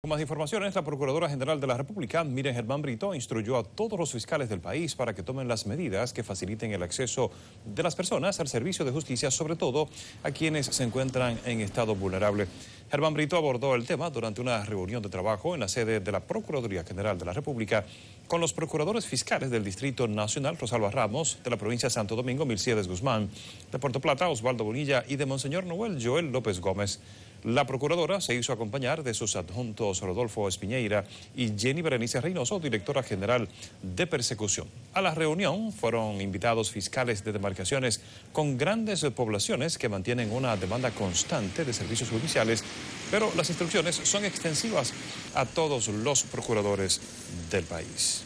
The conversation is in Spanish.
Con más informaciones, la Procuradora General de la República, Miren Germán Brito, instruyó a todos los fiscales del país para que tomen las medidas que faciliten el acceso de las personas al servicio de justicia, sobre todo a quienes se encuentran en estado vulnerable. Germán Brito abordó el tema durante una reunión de trabajo en la sede de la Procuraduría General de la República con los procuradores fiscales del Distrito Nacional, Rosalba Ramos, de la provincia de Santo Domingo, Milciedes Guzmán, de Puerto Plata, Osvaldo Bonilla y de Monseñor Noel Joel López Gómez. La procuradora se hizo acompañar de sus adjuntos Rodolfo Espiñeira y Jenny Berenice Reynoso, directora general de persecución. A la reunión fueron invitados fiscales de demarcaciones con grandes poblaciones que mantienen una demanda constante de servicios judiciales, pero las instrucciones son extensivas a todos los procuradores del país.